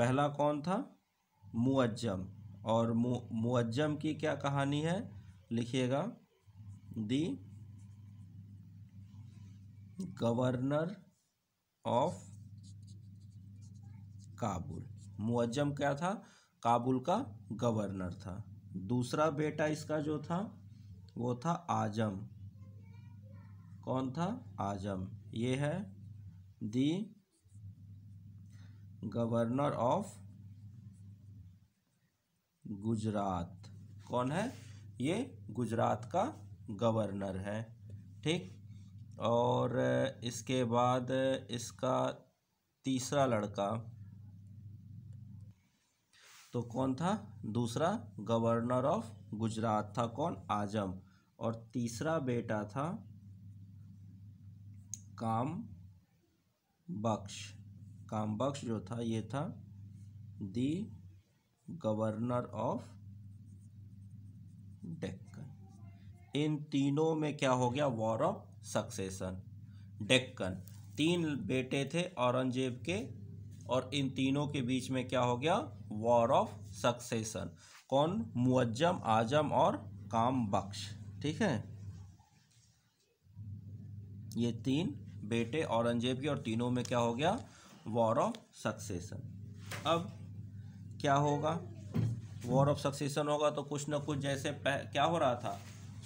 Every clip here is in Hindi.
पहला कौन था मुअज्जम और मुअज्जम की क्या कहानी है लिखिएगा the governor of Kabul Muazzam क्या था काबुल का गवर्नर था दूसरा बेटा इसका जो था वो था आजम कौन था आजम ये है दी गवर्नर ऑफ गुजरात कौन है ये गुजरात का गवर्नर है ठीक और इसके बाद इसका तीसरा लड़का तो कौन था दूसरा गवर्नर ऑफ गुजरात था कौन आजम और तीसरा बेटा था काम बख्श कामबख्श जो था ये था दी गवर्नर ऑफ डेक्कन इन तीनों में क्या हो गया वॉर ऑफ सक्सेसन डेक्कन तीन बेटे थे औरंगजेब के और इन तीनों के बीच में क्या हो गया वॉर ऑफ सक्सेसन कौन मुअज्जम आजम और काम बख्श ठीक है ये तीन बेटे औरंगजेब के और तीनों में क्या हो गया वॉर ऑफ सक्सेशन अब क्या होगा वॉर ऑफ सक्सेशन होगा तो कुछ ना कुछ जैसे क्या हो रहा था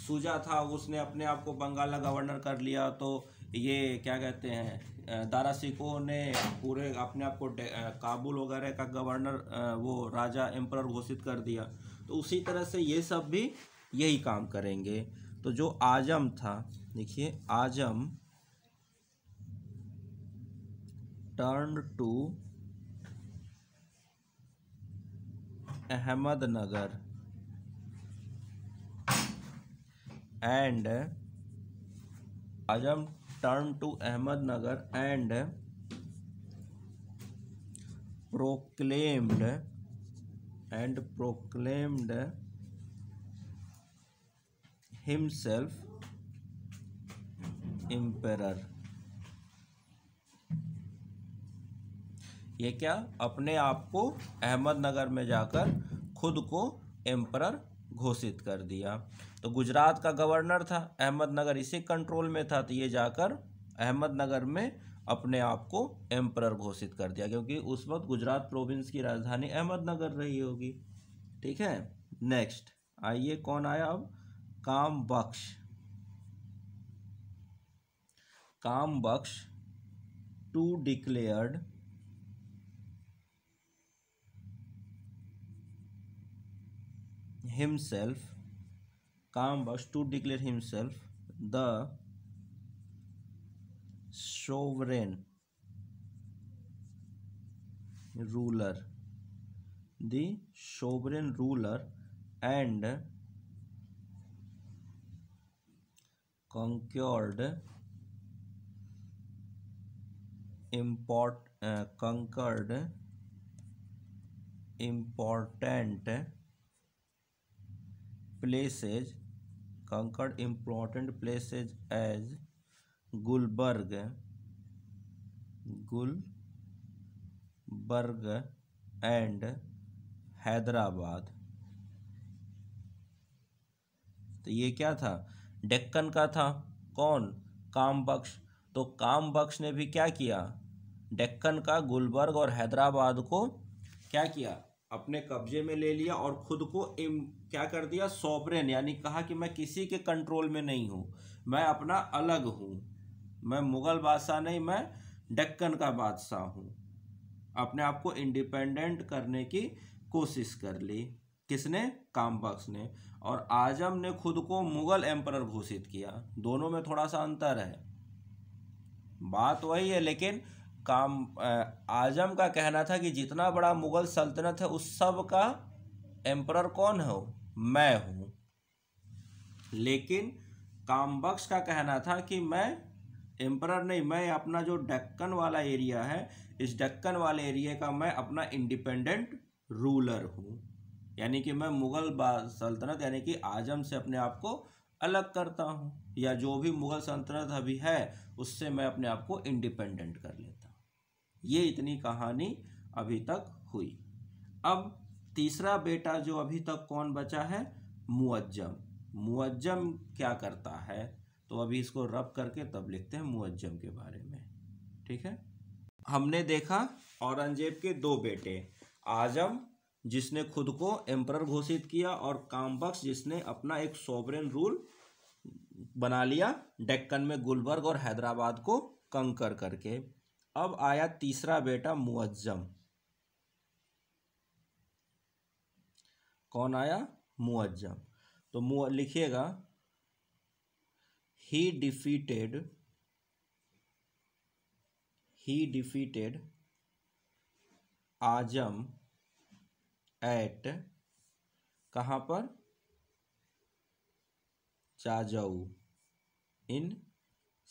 सूजा था उसने अपने आप को बंगाल का गवर्नर कर लिया तो ये क्या कहते हैं दारा सिको ने पूरे अपने आप को काबुल वगैरह का गवर्नर वो राजा एम्पर घोषित कर दिया तो उसी तरह से ये सब भी यही काम करेंगे तो जो आजम था देखिए Azam turn to Ahmadnagar and Azam turn to Ahmadnagar and proclaimed and proclaimed himself emperor ये क्या अपने आप को अहमदनगर में जाकर खुद को एम्परर घोषित कर दिया तो गुजरात का गवर्नर था अहमदनगर इसी कंट्रोल में था तो ये जाकर अहमदनगर में अपने आप को एम्परर घोषित कर दिया क्योंकि उस वक्त गुजरात प्रोविंस की राजधानी अहमदनगर रही होगी ठीक है नेक्स्ट आइए कौन आया अब Kam Bakhsh Kam Bakhsh to declared himself Columbus to declare himself the sovereign ruler the sovereign ruler and conquered import uh, conquered important places conquered important places as Gulbarga Gulbarga and Hyderabad तो ये क्या था डेक्कन का था कौन कामबख्श तो कामबख्श ने भी क्या किया डेक्कन का गुलबर्ग और हैदराबाद को क्या किया अपने कब्जे में ले लिया और खुद को क्या कर दिया सॉबरेन यानी कहा कि मैं किसी के कंट्रोल में नहीं हूँ मैं अपना अलग हूँ मैं मुग़ल बादशाह नहीं मैं डक्कन का बादशाह हूँ अपने आप को इंडिपेंडेंट करने की कोशिश कर ली किसने कामबख्श ने और आजम ने खुद को मुग़ल एम्पर घोषित किया दोनों में थोड़ा सा अंतर है बात वही है लेकिन काम आजम का कहना था कि जितना बड़ा मुग़ल सल्तनत है उस सब का एम्पर कौन है मैं हूँ लेकिन कामबक्स का कहना था कि मैं एम्पर नहीं मैं अपना जो डक्कन वाला एरिया है इस डक्कन वाले एरिया का मैं अपना इंडिपेंडेंट रूलर हूँ यानी कि मैं मुग़ल सल्तनत यानी कि आजम से अपने आप को अलग करता हूँ या जो भी मुग़ल सल्तनत अभी है उससे मैं अपने आप को इंडिपेंडेंट कर लेता हूँ ये इतनी कहानी अभी तक हुई अब तीसरा बेटा जो अभी तक कौन बचा है मुअज्जम मुअज्जम क्या करता है तो अभी इसको रब करके तब लिखते हैं मुअज्जम के बारे में ठीक है हमने देखा औरंगजेब के दो बेटे आजम जिसने खुद को एम्पर घोषित किया और कामबक्स जिसने अपना एक सोवरेन रूल बना लिया डेक्कन में गुलबर्ग और हैदराबाद को कंकर करके अब आया तीसरा बेटा मुअज्जम कौन आया मुआजम तो मु लिखिएगा he defeated he defeated Azam at कहाँ पर Jajau in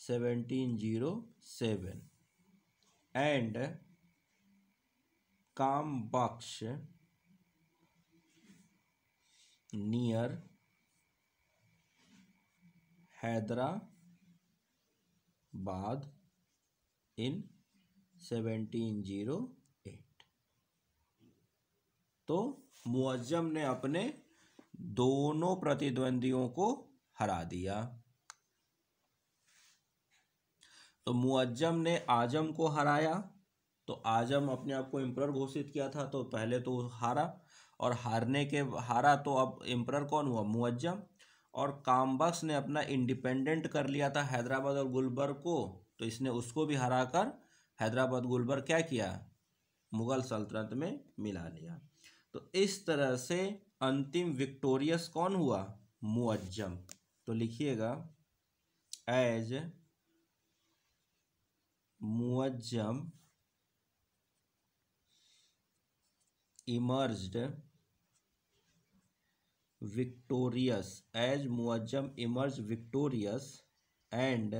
seventeen zero seven and Kam Bakhsh near Hyderabad in seventeen zero eight तो मुआजम ने अपने दोनों प्रतिद्वंदियों को हरा दिया तो मुआजम ने आजम को हराया तो आजम अपने आप को इम्प्रर घोषित किया था तो पहले तो हारा और हारने के हारा तो अब एम्प्रर कौन हुआ मुअज्जम और कामबक्स ने अपना इंडिपेंडेंट कर लिया था हैदराबाद और गुलबर्ग को तो इसने उसको भी हरा कर हैदराबाद गुलबर्ग क्या किया मुग़ल सल्तनत में मिला लिया तो इस तरह से अंतिम विक्टोरियस कौन हुआ मुअज्जम तो लिखिएगा as Muazzam emerged victorious as Muazzam emerged victorious and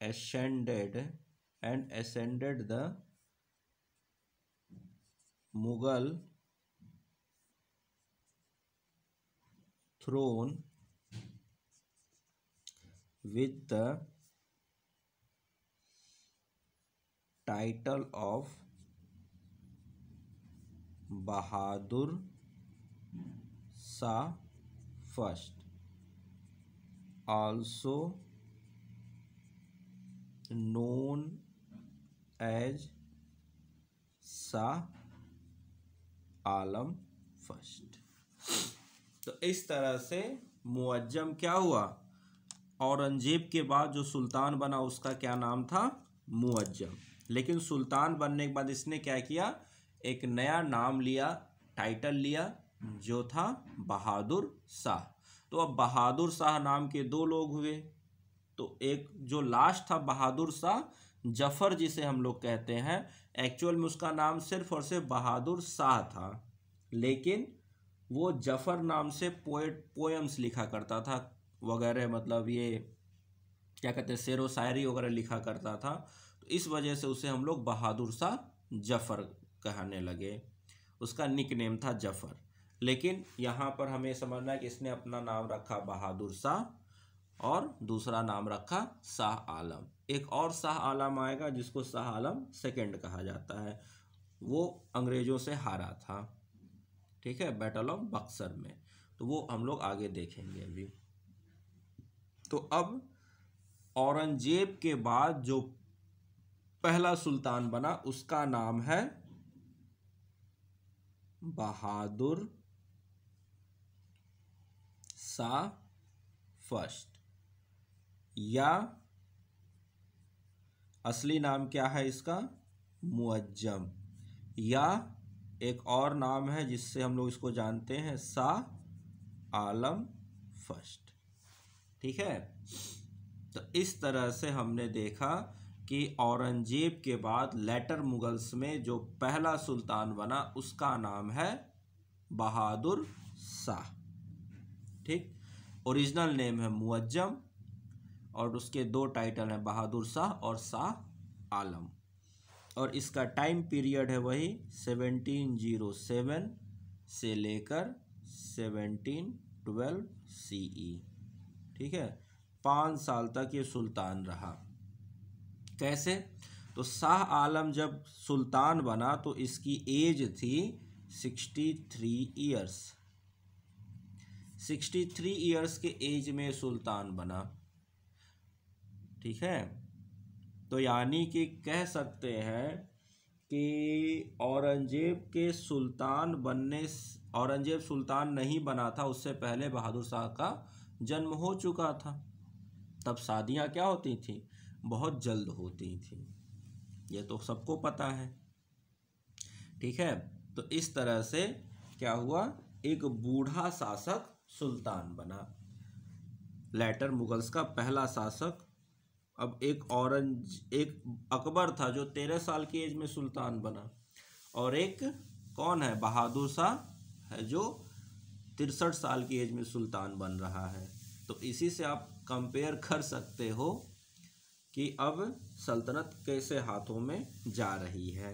ascended and ascended the Mughal throne with the title of Bahadur Shah first also known as सा आलम फर्स्ट तो इस तरह से मुअज्जम क्या हुआ औरंगजेब के बाद जो सुल्तान बना उसका क्या नाम था मुअज्जम लेकिन सुल्तान बनने के बाद इसने क्या किया एक नया नाम लिया टाइटल लिया जो था बहादुर शाह तो अब बहादुर शाह नाम के दो लोग हुए तो एक जो लास्ट था बहादुर शाह जफर जिसे हम लोग कहते हैं एक्चुअल में उसका नाम सिर्फ और सिर्फ बहादुर शाह था लेकिन वो जफर नाम से पोएट पोएम्स लिखा करता था वगैरह मतलब ये क्या कहते हैं शेर व शायरी वगैरह लिखा करता था तो इस वजह से उसे हम लोग बहादुर शाह जफर कहने लगे उसका निक नेम था जफर लेकिन यहाँ पर हमें समझना है कि इसने अपना नाम रखा बहादुर शाह और दूसरा नाम रखा शाह आलम एक और शाह आलम आएगा जिसको शाह आलम सेकेंड कहा जाता है वो अंग्रेज़ों से हारा था ठीक है बैटल ऑफ बक्सर में तो वो हम लोग आगे देखेंगे अभी तो अब औरंगजेब के बाद जो पहला सुल्तान बना उसका नाम है बहादुर सा फर्स्ट या असली नाम क्या है इसका मुअज्जम या एक और नाम है जिससे हम लोग इसको जानते हैं सा आलम फर्स्ट ठीक है तो इस तरह से हमने देखा कि औरंगजेब के बाद लेटर मुगल्स में जो पहला सुल्तान बना उसका नाम है बहादुर शाह ठीक ओरिजिनल नेम है मुअज्जम और उसके दो टाइटल हैं बहादुर शाह और शाह आलम और इसका टाइम पीरियड है वही सेवनटीन जीरो सेवन से लेकर सेवनटीन ट्वेल्व सी ई ठीक है पाँच साल तक ये सुल्तान रहा कैसे तो शाह आलम जब सुल्तान बना तो इसकी एज थी sixty three years sixty three years के एज में सुल्तान बना ठीक है तो यानी कि कह सकते हैं कि औरंगजेब के सुल्तान बनने औरंगजेब सुल्तान नहीं बना था उससे पहले बहादुर शाह का जन्म हो चुका था तब शादियां क्या होती थीं बहुत जल्द होती थी ये तो सबको पता है ठीक है तो इस तरह से क्या हुआ एक बूढ़ा शासक सुल्तान बना लेटर मुगल्स का पहला शासक अब एक औरंग एक अकबर था जो तेरह साल की एज में सुल्तान बना और एक कौन है बहादुर शाह है जो तिरसठ साल की एज में सुल्तान बन रहा है तो इसी से आप कंपेयर कर सकते हो कि अब सल्तनत कैसे हाथों में जा रही है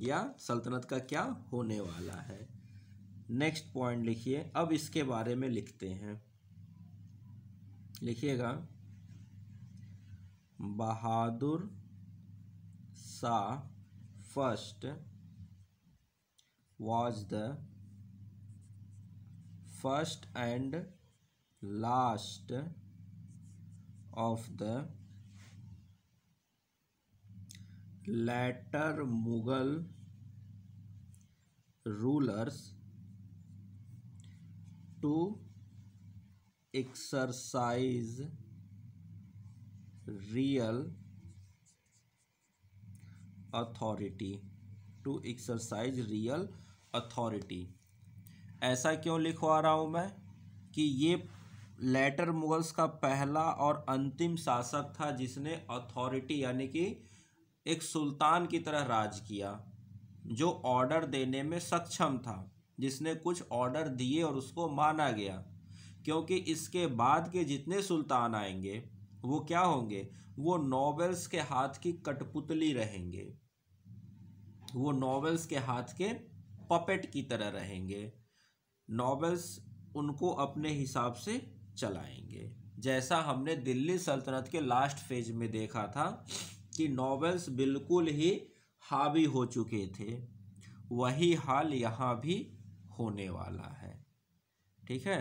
या सल्तनत का क्या होने वाला है नेक्स्ट पॉइंट लिखिए अब इसके बारे में लिखते हैं लिखिएगा Bahadur Shah first was the first and last of the later Mughal rulers to exercise real authority to exercise real authority ऐसा क्यों लिखवा रहा हूँ मैं कि ये लेटर मुगल्स का पहला और अंतिम शासक था जिसने अथॉरिटी यानी कि एक सुल्तान की तरह राज किया जो ऑर्डर देने में सक्षम था जिसने कुछ ऑर्डर दिए और उसको माना गया क्योंकि इसके बाद के जितने सुल्तान आएंगे वो क्या होंगे वो नॉवेल्स के हाथ की कठपुतली रहेंगे वो नॉवेल्स के हाथ के पपेट की तरह रहेंगे नॉवेल्स उनको अपने हिसाब से चलाएंगे जैसा हमने दिल्ली सल्तनत के लास्ट फेज में देखा था कि नॉवेल्स बिल्कुल ही हावी हो चुके थे वही हाल यहाँ भी होने वाला है ठीक है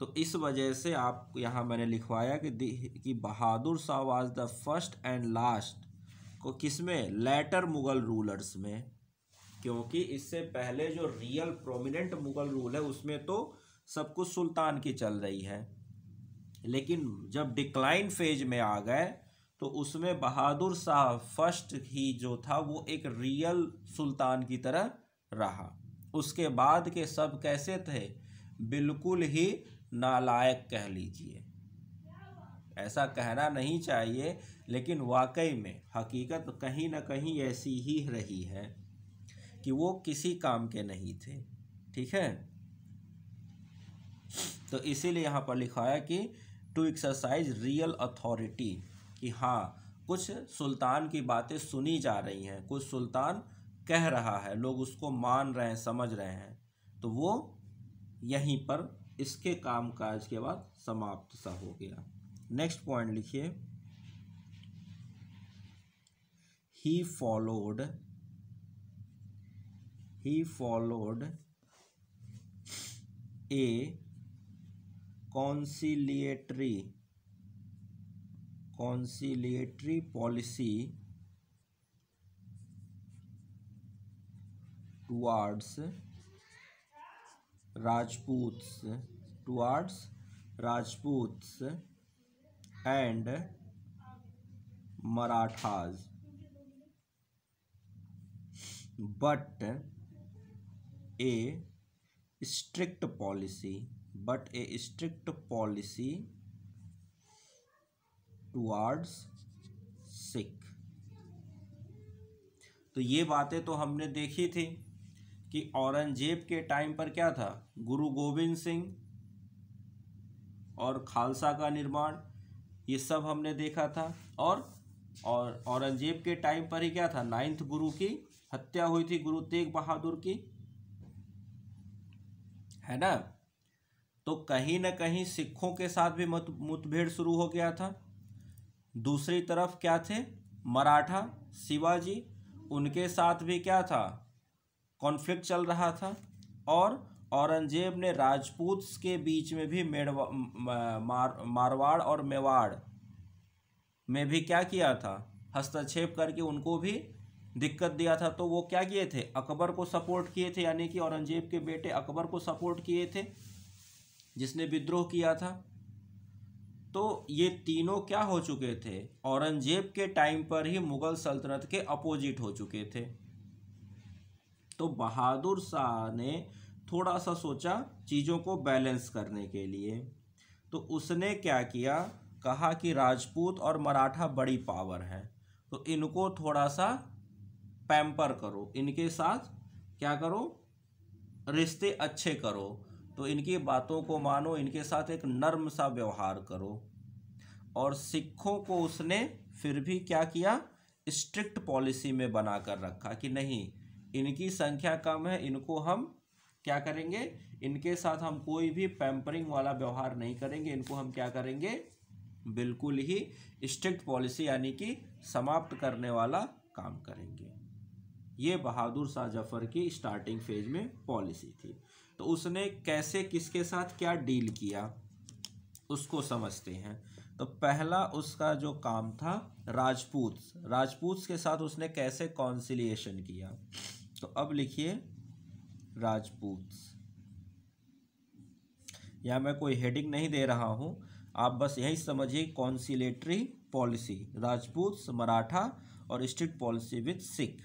तो इस वजह से आप यहाँ मैंने लिखवाया कि कि Bahadur Shah was the first and last को किस में लेटर मुगल रूलर्स में क्योंकि इससे पहले जो रियल प्रोमिनेंट मुगल रूल है उसमें तो सब कुछ सुल्तान की चल रही है लेकिन जब डिक्लाइन फेज में आ गए तो उसमें बहादुर शाह फर्स्ट ही जो था वो एक रियल सुल्तान की तरह रहा उसके बाद के सब कैसे थे बिल्कुल ही नालायक कह लीजिए ऐसा कहना नहीं चाहिए लेकिन वाकई में हकीकत कहीं ना कहीं ऐसी ही रही है कि वो किसी काम के नहीं थे ठीक है तो इसीलिए यहाँ पर लिखा है कि टू एक्सरसाइज रियल अथॉरिटी कि हाँ कुछ सुल्तान की बातें सुनी जा रही हैं कुछ सुल्तान कह रहा है लोग उसको मान रहे हैं समझ रहे हैं तो वो यहीं पर इसके कामकाज के बाद समाप्त सा हो गया नेक्स्ट पॉइंट लिखिए he followed he followed a conciliatory conciliatory policy towards Rajputs towards Rajputs and Marathas but a strict policy but a strict policy towards Sikh तो ये बातें तो हमने देखी थी कि औरंगजेब के टाइम पर क्या था गुरु गोविंद सिंह और खालसा का निर्माण ये सब हमने देखा था और और औरंगजेब के टाइम पर ही क्या था नाइन्थ गुरु की हत्या हुई थी गुरु तेग बहादुर की है ना तो कहीं ना कहीं सिखों के साथ भी मुठभेड़ शुरू हो गया था दूसरी तरफ क्या थे मराठा शिवाजी उनके साथ भी क्या था कॉन्फ्लिक्ट चल रहा था और औरंगजेब ने राजपूत के बीच में भी मेड़ मार मारवाड़ और मेवाड़ में भी क्या किया था हस्तक्षेप करके उनको भी दिक्कत दिया था तो वो क्या किए थे अकबर को सपोर्ट किए थे यानी कि औरंगजेब के बेटे अकबर को सपोर्ट किए थे जिसने विद्रोह किया था तो ये तीनों क्या हो चुके थे औरंगजेब के टाइम पर ही मुग़ल सल्तनत के अपोजिट हो चुके थे तो बहादुर शाह ने थोड़ा सा सोचा चीज़ों को बैलेंस करने के लिए तो उसने क्या किया कहा कि राजपूत और मराठा बड़ी पावर हैं तो इनको थोड़ा सा पैम्पर करो इनके साथ क्या करो रिश्ते अच्छे करो तो इनकी बातों को मानो इनके साथ एक नर्म सा व्यवहार करो और सिखों को उसने फिर भी क्या किया स्ट्रिक्ट पॉलिसी में बना कर रखा कि नहीं इनकी संख्या कम है इनको हम क्या करेंगे इनके साथ हम कोई भी पैम्परिंग वाला व्यवहार नहीं करेंगे इनको हम क्या करेंगे बिल्कुल ही स्ट्रिक्ट पॉलिसी यानी कि समाप्त करने वाला काम करेंगे ये बहादुर शाह जफर की स्टार्टिंग फेज में पॉलिसी थी तो उसने कैसे किसके साथ क्या डील किया उसको समझते हैं तो पहला उसका जो काम था राजपूत राजपूत के साथ उसने कैसे कॉन्सिलिएशन किया तो अब लिखिए राजपूत या मैं कोई हेडिंग नहीं दे रहा हूँ आप बस यही समझिए कॉन्सिलेटरी पॉलिसी राजपूत मराठा और स्टेट पॉलिसी विथ सिख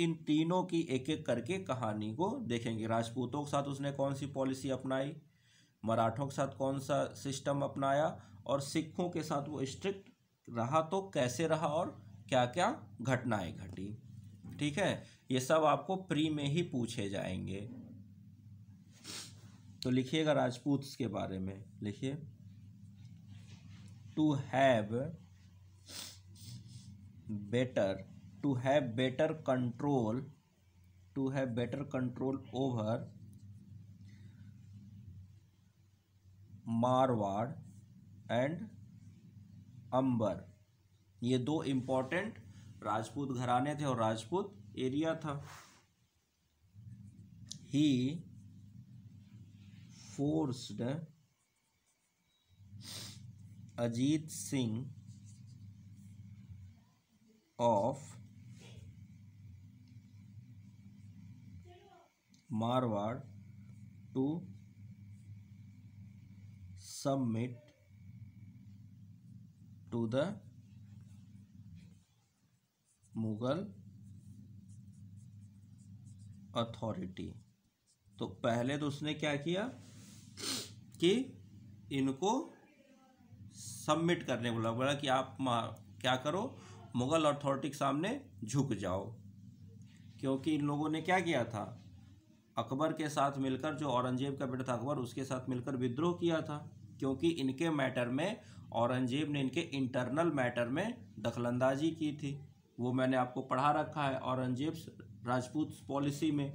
इन तीनों की एक एक करके कहानी को देखेंगे राजपूतों के साथ उसने कौन सी पॉलिसी अपनाई मराठों के साथ कौन सा सिस्टम अपनाया और सिखों के साथ वो स्ट्रिक्ट रहा तो कैसे रहा और क्या क्या घटनाएं घटी ठीक है ये सब आपको प्री में ही पूछे जाएंगे तो लिखिएगा राजपूत के बारे में लिखिए to have better to have better control to have better control over Marwar and Amber ये दो इम्पॉर्टेंट राजपूत घराने थे और राजपूत एरिया था he forced Ajit Singh of Marwar to submit to the Mughal authority तो पहले तो उसने क्या किया कि इनको सबमिट करने बोला बोला कि आप क्या करो मुगल अथॉरिटी के सामने झुक जाओ क्योंकि इन लोगों ने क्या किया था अकबर के साथ मिलकर जो औरंगजेब का बेटा था अकबर उसके साथ मिलकर विद्रोह किया था क्योंकि इनके मैटर में औरंगजेब ने इनके इंटरनल मैटर में दखलंदाजी की थी वो मैंने आपको पढ़ा रखा है औरंगजेब राजपूत पॉलिसी में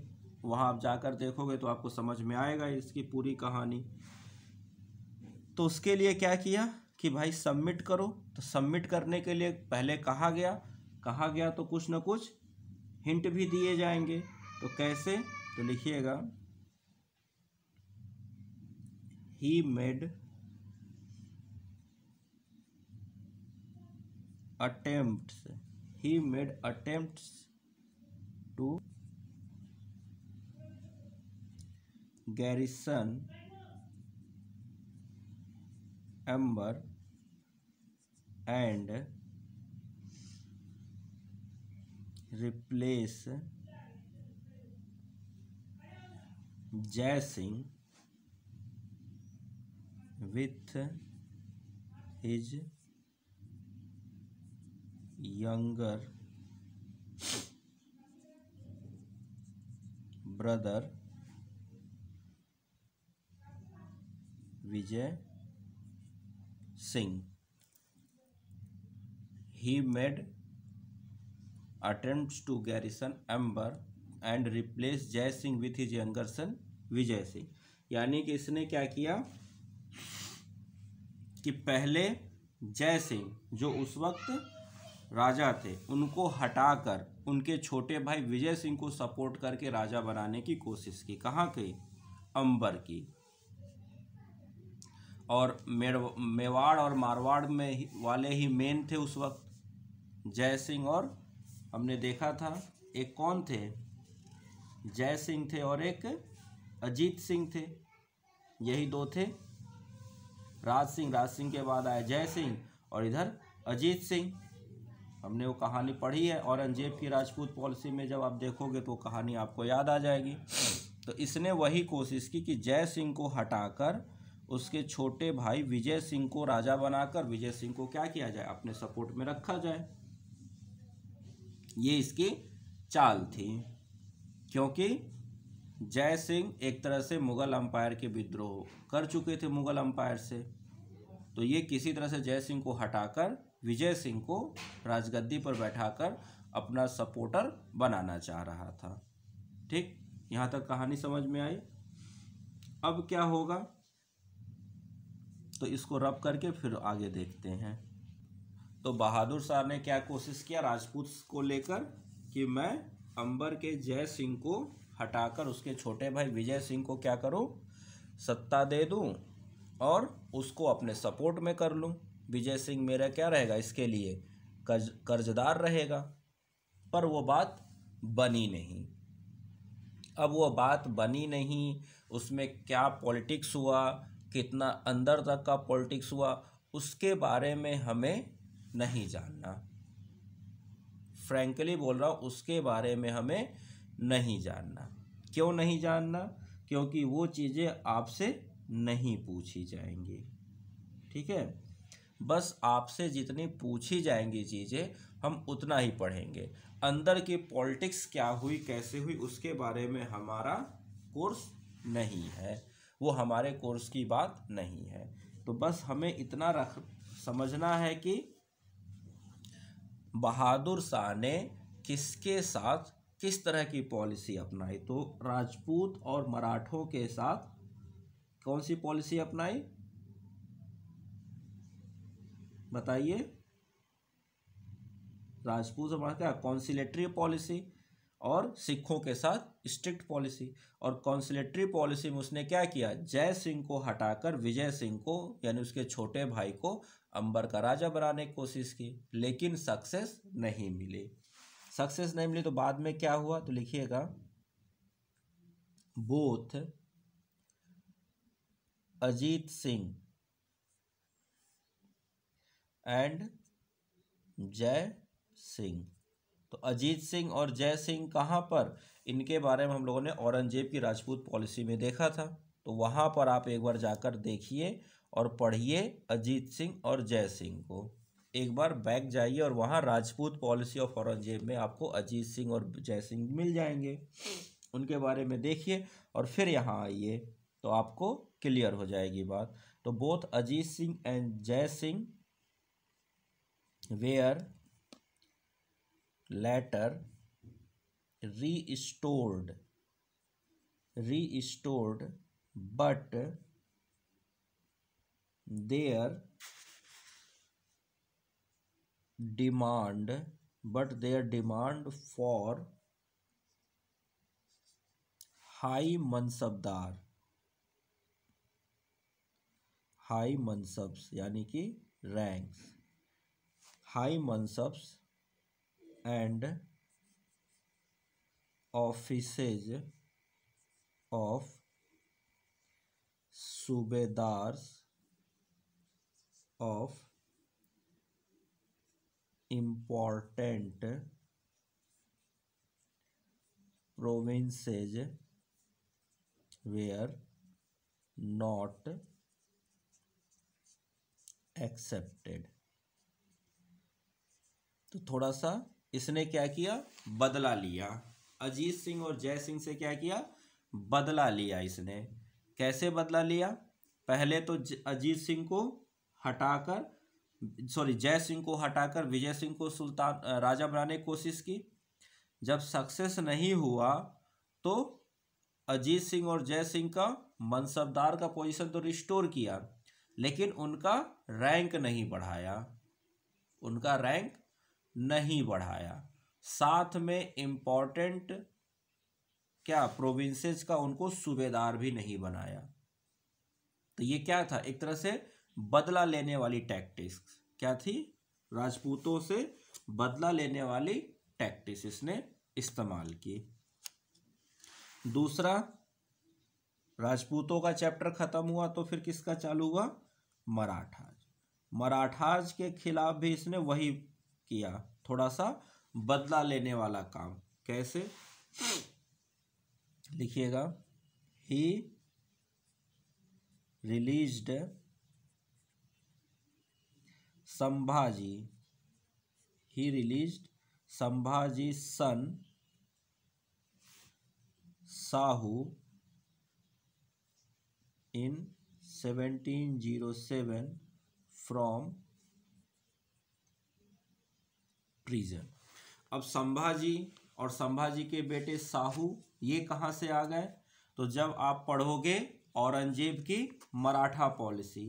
वहाँ आप जाकर देखोगे तो आपको समझ में आएगा इसकी पूरी कहानी तो उसके लिए क्या किया कि भाई सबमिट करो तो सबमिट करने के लिए पहले कहा गया कहा गया तो कुछ ना कुछ हिंट भी दिए जाएंगे तो कैसे तो लिखिएगा he made attempt he made attempt to garrison Amber and replace Jai Singh with his younger brother Vijay Singh he made attempt to garrison Amber and replace Jai Singh with his younger son Vijay Singh यानी कि इसने क्या किया कि पहले जय सिंह जो उस वक्त राजा थे उनको हटाकर उनके छोटे भाई विजय सिंह को सपोर्ट करके राजा बनाने की कोशिश की कहाँ की अंबर की और मेवाड़ और मारवाड़ में ही वाले ही मेन थे उस वक्त जय सिंह और हमने देखा था एक कौन थे जय सिंह थे और एक अजीत सिंह थे यही दो थे राज सिंह राज सिंह के बाद आए जय सिंह और इधर अजीत सिंह हमने वो कहानी पढ़ी है औरंगजेब की राजपूत पॉलिसी में जब आप देखोगे तो कहानी आपको याद आ जाएगी तो इसने वही कोशिश की कि जय सिंह को हटाकर उसके छोटे भाई विजय सिंह को राजा बनाकर विजय सिंह को क्या किया जाए अपने सपोर्ट में रखा जाए ये इसकी चाल थी क्योंकि जय सिंह एक तरह से मुग़ल अम्पायर के विद्रोह कर चुके थे मुग़ल अम्पायर से तो ये किसी तरह से जय सिंह को हटाकर विजय सिंह को राजगद्दी पर बैठाकर अपना सपोर्टर बनाना चाह रहा था ठीक यहाँ तक कहानी समझ में आई अब क्या होगा तो इसको रब करके फिर आगे देखते हैं तो बहादुर शाह ने क्या कोशिश किया राजपूत को लेकर कि मैं अंबर के जय सिंह को हटाकर उसके छोटे भाई विजय सिंह को क्या करूँ सत्ता दे दूँ और उसको अपने सपोर्ट में कर लूँ विजय सिंह मेरा क्या रहेगा इसके लिए कर्ज कर्जदार रहेगा पर वो बात बनी नहीं अब वो बात बनी नहीं उसमें क्या पॉलिटिक्स हुआ कितना अंदर तक का पॉलिटिक्स हुआ उसके बारे में हमें नहीं जानना फ्रेंकली बोल रहा हूँ उसके बारे में हमें नहीं जानना क्यों नहीं जानना क्योंकि वो चीज़ें आपसे नहीं पूछी जाएंगी ठीक है बस आपसे जितनी पूछी जाएंगी चीज़ें हम उतना ही पढ़ेंगे अंदर की पॉलिटिक्स क्या हुई कैसे हुई उसके बारे में हमारा कोर्स नहीं है वो हमारे कोर्स की बात नहीं है तो बस हमें इतना रख समझना है कि बहादुर शाह ने किसके साथ किस तरह की पॉलिसी अपनाई तो राजपूत और मराठों के साथ कौन सी पॉलिसी अपनाई बताइए राजपूत और मराठा कॉन्सिलेटरी पॉलिसी और सिखों के साथ स्ट्रिक्ट पॉलिसी और कॉन्सलेटरी पॉलिसी में उसने क्या किया जय सिंह को हटाकर विजय सिंह को यानी उसके छोटे भाई को अंबर का राजा बनाने की कोशिश की लेकिन सक्सेस नहीं मिली सक्सेस नहीं मिली तो बाद में क्या हुआ तो लिखिएगा बोथ अजीत सिंह एंड जय सिंह तो अजीत सिंह और जय सिंह कहाँ पर इनके बारे में हम लोगों ने औरंगजेब की राजपूत पॉलिसी में देखा था तो वहाँ पर आप एक बार जाकर देखिए और पढ़िए अजीत सिंह और जय सिंह को एक बार बैक जाइए और वहाँ राजपूत पॉलिसी ऑफ औरंगजेब में आपको अजीत सिंह और जय सिंह मिल जाएंगे उनके बारे में देखिए और फिर यहाँ आइए तो आपको क्लियर हो जाएगी बात तो both Ajit Singh and Jai Singh were later restored restored but their demand but their demand for high mansabdar high mansabs यानी कि ranks high mansabs and offices of subedars of important provinces were not accepted तो थोड़ा सा इसने क्या किया बदला लिया अजीत सिंह और जय सिंह से क्या किया बदला लिया इसने कैसे बदला लिया पहले तो अजीत सिंह को हटाकर सॉरी जय सिंह को हटाकर विजय सिंह को सुल्तान राजा बनाने की कोशिश की जब सक्सेस नहीं हुआ तो अजीत सिंह और जय सिंह का मनसबदार का पोजीशन तो रिस्टोर किया लेकिन उनका रैंक नहीं बढ़ाया उनका रैंक नहीं बढ़ाया साथ में इम्पॉर्टेंट क्या प्रोविंसेस का उनको सूबेदार भी नहीं बनाया तो ये क्या था एक तरह से बदला लेने वाली टैक्टिक्स क्या थी राजपूतों से बदला लेने वाली टैक्टिक्स इसने इस्तेमाल की दूसरा राजपूतों का चैप्टर खत्म हुआ तो फिर किसका चालू हुआ मराठाज मराठाज के खिलाफ भी इसने वही किया थोड़ा सा बदला लेने वाला काम कैसे लिखिएगा he released Sambhaji he release Sambhaji son Sahu in zero seven from prison अब संभाजी और संभाजी के बेटे साहू ये कहाँ से आ गए तो जब आप पढ़ोगे औरंगजेब की मराठा पॉलिसी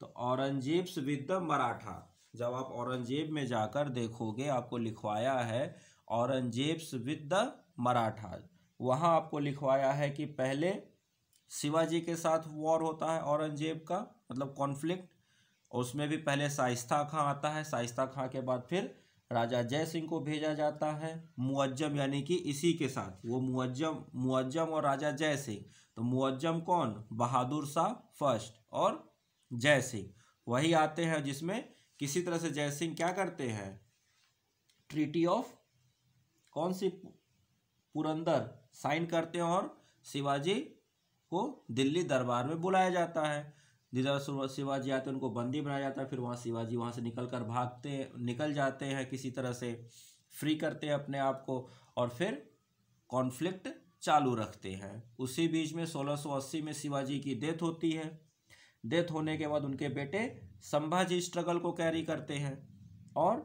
तो औरंगजेब्स विद द मराठा जब आप औरंगजेब में जाकर देखोगे आपको लिखवाया है औरंगजेब्स विद द मराठा वहाँ आपको लिखवाया है कि पहले शिवाजी के साथ वॉर होता है औरंगजेब का मतलब कॉन्फ्लिक्ट उसमें भी पहले साइस्ता खां आता है साइस्ता खां के बाद फिर राजा जय सिंह को भेजा जाता है मुअज्जम यानी कि इसी के साथ वो मुअज्जम मुअज्जम और राजा जय सिंह तो मुअज्जम कौन बहादुर शाह फर्स्ट और जय सिंह वही आते हैं जिसमें किसी तरह से जय सिंह क्या करते हैं ट्रीटी ऑफ कौन सी पुरंदर साइन करते हैं और शिवाजी को दिल्ली दरबार में बुलाया जाता है जिधर शिवाजी आते हैं उनको बंदी बनाया जाता है फिर वहाँ शिवाजी वहाँ से निकल कर भागते निकल जाते हैं किसी तरह से फ्री करते हैं अपने आप को और फिर कॉन्फ्लिक्ट चालू रखते हैं उसी बीच में 1680 में शिवाजी की डेथ होती है डेथ होने के बाद उनके बेटे संभाजी स्ट्रगल को कैरी करते हैं और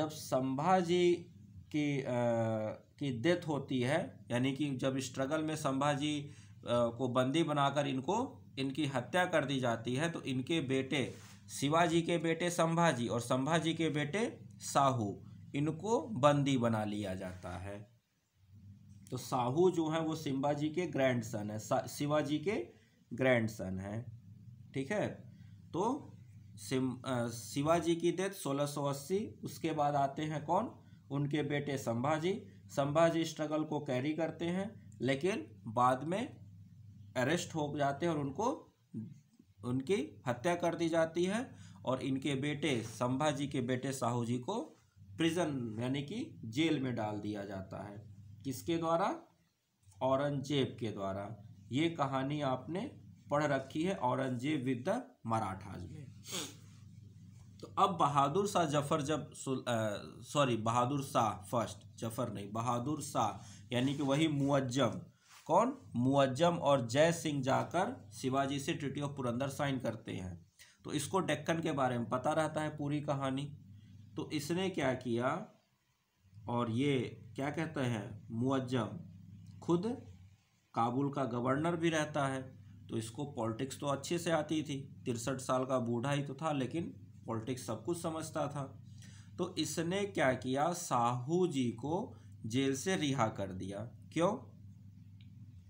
जब संभाजी की आ, की डेथ होती है यानी कि जब स्ट्रगल में संभाजी को बंदी बनाकर इनको इनकी हत्या कर दी जाती है तो इनके बेटे शिवाजी के बेटे संभाजी और संभाजी के बेटे साहू इनको बंदी बना लिया जाता है तो साहू जो है वो सिम्बाजी के ग्रैंड सन है शिवाजी के ग्रैंड सन है ठीक है तो सिम शिवाजी की डेथ 1680 उसके बाद आते हैं कौन उनके बेटे संभाजी संभाजी स्ट्रगल को कैरी करते हैं लेकिन बाद में अरेस्ट हो जाते हैं और उनको उनकी हत्या कर दी जाती है और इनके बेटे संभाजी के बेटे साहू जी को प्रिजन यानी कि जेल में डाल दिया जाता है किसके द्वारा औरंगजेब के द्वारा ये कहानी आपने पढ़ रखी है औरंगजेब विद द मराठाज में तो अब बहादुर शाह जफर जब सॉरी बहादुर शाह फर्स्ट जफर नहीं बहादुर शाह यानी कि वही मुआजम कौन मुअज्जम और जय सिंह जाकर शिवाजी से ट्रिटी ऑफ पुरंदर साइन करते हैं तो इसको डेक्कन के बारे में पता रहता है पूरी कहानी तो इसने क्या किया और ये क्या कहते हैं मुअज्जम खुद काबुल का गवर्नर भी रहता है तो इसको पॉलिटिक्स तो अच्छे से आती थी तिरसठ साल का बूढ़ा ही तो था लेकिन पॉलिटिक्स सब कुछ समझता था तो इसने क्या किया साहू जी को जेल से रिहा कर दिया क्यों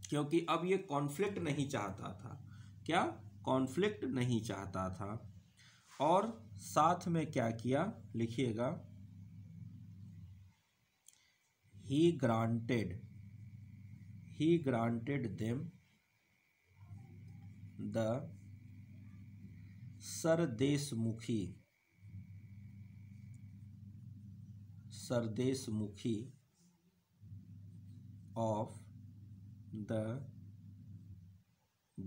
क्योंकि अब ये कॉन्फ्लिक्ट नहीं चाहता था क्या कॉन्फ्लिक्ट नहीं चाहता था और साथ में क्या किया लिखिएगा he granted he granted them the sardeshmukhi sardeshmukhi of the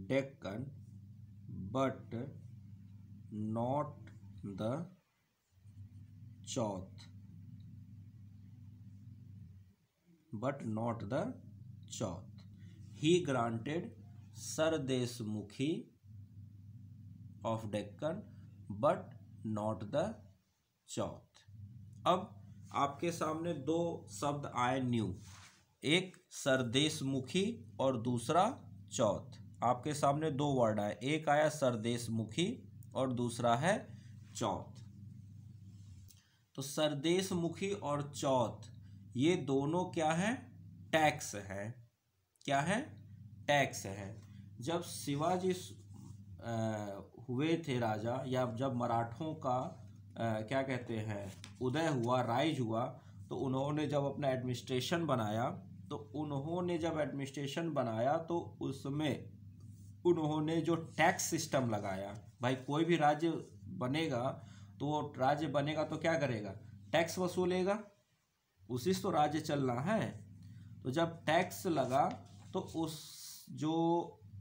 Deccan but not the Chauth but not the Chauth. He granted Sir Deshmukhi of Deccan but not the Chauth. अब आपके सामने दो शब्द आए न्यू एक सरदेशमुखी और दूसरा चौथ आपके सामने दो वर्ड आए एक आया सरदेशमुखी और दूसरा है चौथ तो सरदेशमुखी और चौथ ये दोनों क्या है टैक्स है क्या है टैक्स है जब शिवाजी हुए थे राजा या जब मराठों का आ, क्या कहते हैं उदय हुआ राइज हुआ तो उन्होंने जब अपना एडमिनिस्ट्रेशन बनाया तो उन्होंने जब एडमिनिस्ट्रेशन बनाया तो उसमें उन्होंने जो टैक्स सिस्टम लगाया भाई कोई भी राज्य बनेगा तो वो राज्य बनेगा तो क्या करेगा टैक्स वसूलेगा उसी से तो राज्य चलना है तो जब टैक्स लगा तो उस जो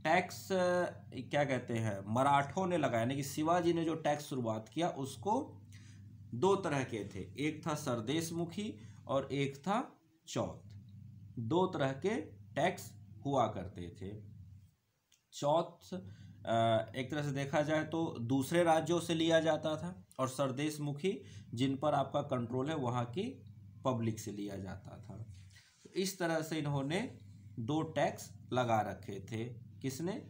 टैक्स क्या कहते हैं मराठों ने लगाया यानी कि शिवाजी ने जो टैक्स शुरुआत किया उसको दो तरह के थे एक था सरदेशमुखी और एक था चौथ दो तरह के टैक्स हुआ करते थे चौथ एक तरह से देखा जाए तो दूसरे राज्यों से लिया जाता था और सरदेश मुखी जिन पर आपका कंट्रोल है वहाँ की पब्लिक से लिया जाता था तो इस तरह से इन्होंने दो टैक्स लगा रखे थे किसने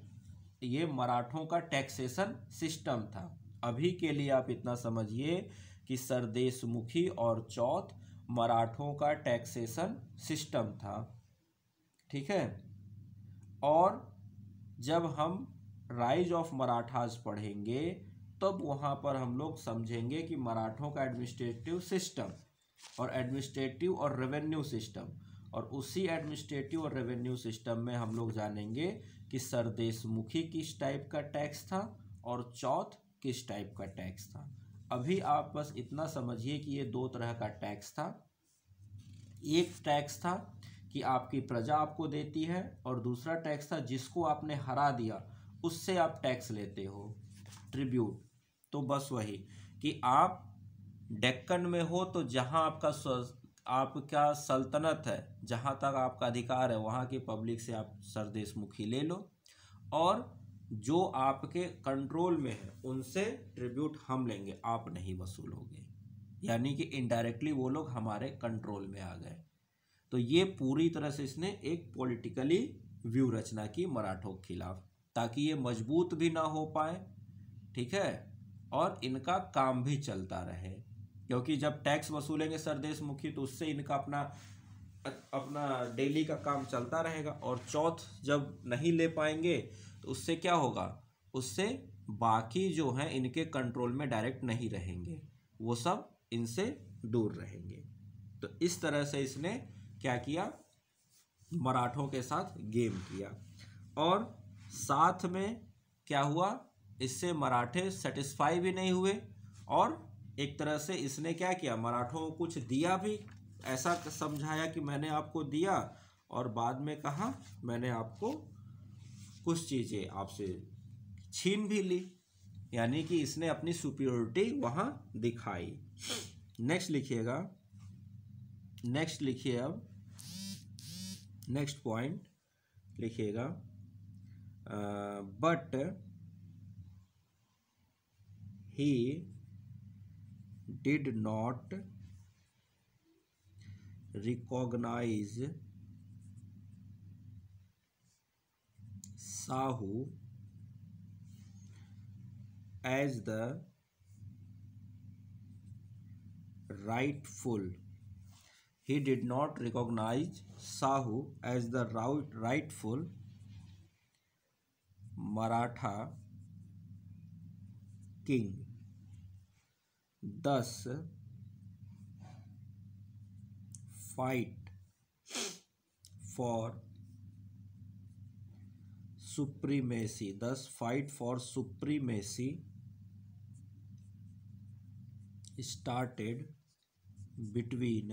ये मराठों का टैक्सेशन सिस्टम था अभी के लिए आप इतना समझिए कि सरदेश मुखी और चौथ मराठों का टैक्सेशन सिस्टम था ठीक है और जब हम राइज ऑफ मराठाज पढ़ेंगे तब वहाँ पर हम लोग समझेंगे कि मराठों का एडमिनिस्ट्रेटिव सिस्टम और एडमिनिस्ट्रेटिव और रेवेन्यू सिस्टम और उसी एडमिनिस्ट्रेटिव और रेवेन्यू सिस्टम में हम लोग जानेंगे कि सरदेशमुखी किस टाइप का टैक्स था और चौथ किस टाइप का टैक्स था अभी आप बस इतना समझिए कि ये दो तरह का टैक्स था एक टैक्स था कि आपकी प्रजा आपको देती है और दूसरा टैक्स था जिसको आपने हरा दिया उससे आप टैक्स लेते हो ट्रिब्यूट तो बस वही कि आप डेक्कन में हो तो जहाँ आपका आपका सल्तनत है जहाँ तक आपका अधिकार है वहाँ की पब्लिक से आप सरदेश मुखी ले लो और जो आपके कंट्रोल में है उनसे ट्रिब्यूट हम लेंगे आप नहीं वसूलोगे यानी कि इनडायरेक्टली वो लोग हमारे कंट्रोल में आ गए तो ये पूरी तरह से इसने एक पॉलिटिकली व्यू रचना की मराठों के खिलाफ ताकि ये मजबूत भी ना हो पाए ठीक है और इनका काम भी चलता रहे क्योंकि जब टैक्स वसूलेंगे सरदेश मुखी तो उससे इनका अपना अपना डेली का काम चलता रहेगा और चौथ जब नहीं ले पाएंगे तो उससे क्या होगा उससे बाकी जो हैं इनके कंट्रोल में डायरेक्ट नहीं रहेंगे वो सब इनसे दूर रहेंगे तो इस तरह से इसने क्या किया मराठों के साथ गेम किया और साथ में क्या हुआ इससे मराठे सेटिस्फाई भी नहीं हुए और एक तरह से इसने क्या किया मराठों को कुछ दिया भी ऐसा समझाया कि मैंने आपको दिया और बाद में कहा मैंने आपको कुछ चीज़ें आपसे छीन भी ली यानी कि इसने अपनी सुपीरियोरिटी वहाँ दिखाई नेक्स्ट लिखिएगा नेक्स्ट लिखिए अब नेक्स्ट पॉइंट लिखिएगा but he did not recognize Sahu as the rightful. He did not recognize Sahu as the rightful Maratha king. Thus, fight for supremacy thus fight for supremacy started between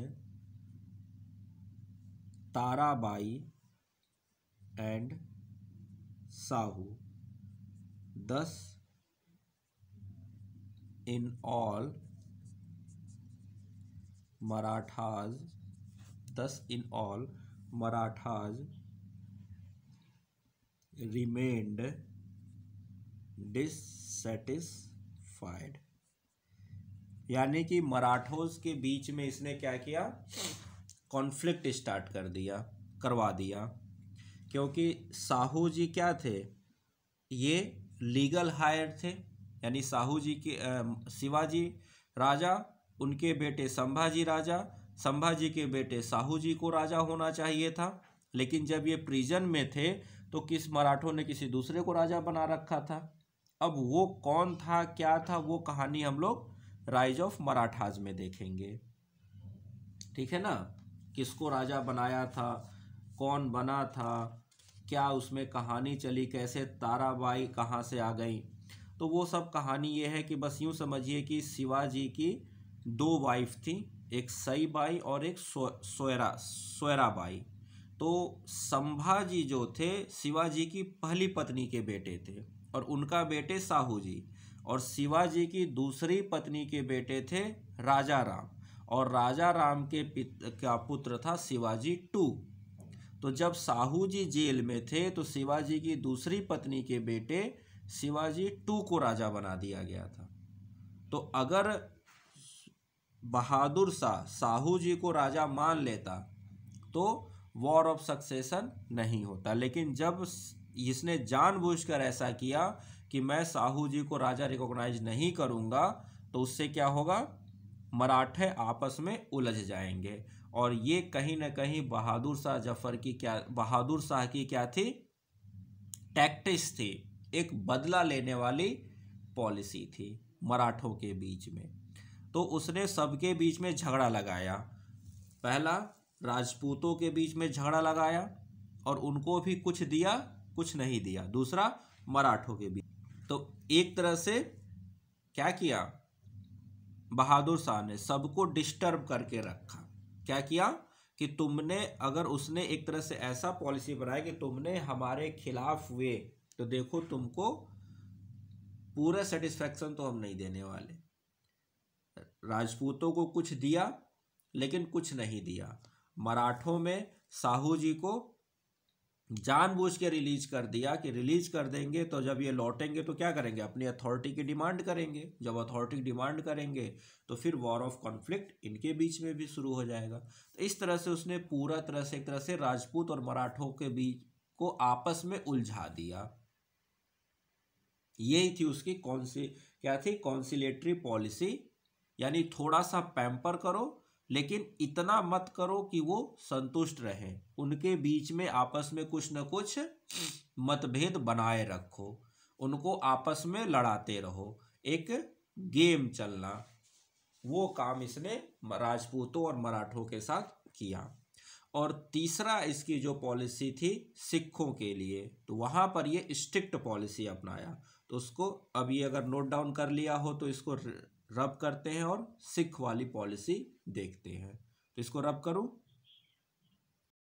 Tarabai and Sahu thus in all Marathas thus in all Marathas remained dissatisfied यानी कि मराठोज के बीच में इसने क्या किया कॉन्फ्लिक्ट स्टार्ट कर दिया करवा दिया क्योंकि साहू जी क्या थे ये लीगल हायर थे यानी साहू जी के शिवाजी राजा उनके बेटे संभाजी राजा संभाजी के बेटे साहू जी को राजा होना चाहिए था लेकिन जब ये प्रिजन में थे तो किस मराठों ने किसी दूसरे को राजा बना रखा था अब वो कौन था क्या था वो कहानी हम लोग राइज ऑफ मराठाज में देखेंगे ठीक है ना किसको राजा बनाया था कौन बना था क्या उसमें कहानी चली कैसे ताराबाई कहाँ से आ गई तो वो सब कहानी ये है कि बस यूँ समझिए कि शिवाजी की दो वाइफ थी एक सई बाई और एक सोयरा सोयरा बाई तो संभाजी जो थे शिवाजी की पहली पत्नी के बेटे थे और उनका बेटे साहू जी और शिवाजी की दूसरी पत्नी के बेटे थे राजा राम और राजा राम के पित का पुत्र था शिवाजी टू तो जब साहू जी जेल में थे तो शिवाजी की दूसरी पत्नी के बेटे शिवाजी टू को राजा बना दिया गया था तो अगर बहादुर शाह साहू जी को राजा मान लेता तो वॉर ऑफ सक्सेशन नहीं होता लेकिन जब इसने जानबूझकर ऐसा किया कि मैं साहू जी को राजा रिकॉग्नाइज नहीं करूँगा तो उससे क्या होगा मराठे आपस में उलझ जाएंगे और ये कहीं ना कहीं बहादुर शाह जफर की क्या बहादुर शाह की क्या थी टैक्टिस थी एक बदला लेने वाली पॉलिसी थी मराठों के बीच में तो उसने सबके बीच में झगड़ा लगाया पहला राजपूतों के बीच में झगड़ा लगाया और उनको भी कुछ दिया कुछ नहीं दिया दूसरा मराठों के बीच तो एक तरह से क्या किया बहादुर शाह ने सबको डिस्टर्ब करके रखा क्या किया कि तुमने अगर उसने एक तरह से ऐसा पॉलिसी बनाया कि तुमने हमारे खिलाफ हुए तो देखो तुमको पूरा सेटिस्फेक्शन तो हम नहीं देने वाले राजपूतों को कुछ दिया लेकिन कुछ नहीं दिया मराठों में साहू जी को जानबूझ के रिलीज कर दिया कि रिलीज कर देंगे तो जब ये लौटेंगे तो क्या करेंगे अपनी अथॉरिटी की डिमांड करेंगे जब अथॉरिटी डिमांड करेंगे तो फिर वॉर ऑफ कॉन्फ्लिक्ट इनके बीच में भी शुरू हो जाएगा तो इस तरह से उसने पूरा तरह से एक तरह से राजपूत और मराठों के बीच को आपस में उलझा दिया यही थी उसकी कौन सी क्या थी कॉन्सिलेटरी पॉलिसी यानी थोड़ा सा पैम्पर करो लेकिन इतना मत करो कि वो संतुष्ट रहें उनके बीच में आपस में कुछ न कुछ मतभेद बनाए रखो उनको आपस में लड़ाते रहो एक गेम चलना वो काम इसने राजपूतों और मराठों के साथ किया और तीसरा इसकी जो पॉलिसी थी सिखों के लिए तो वहाँ पर ये स्ट्रिक्ट पॉलिसी अपनाया तो उसको अभी अगर नोट डाउन कर लिया हो तो इसको रब करते हैं और सिख वाली पॉलिसी देखते हैं तो इसको रब करूँ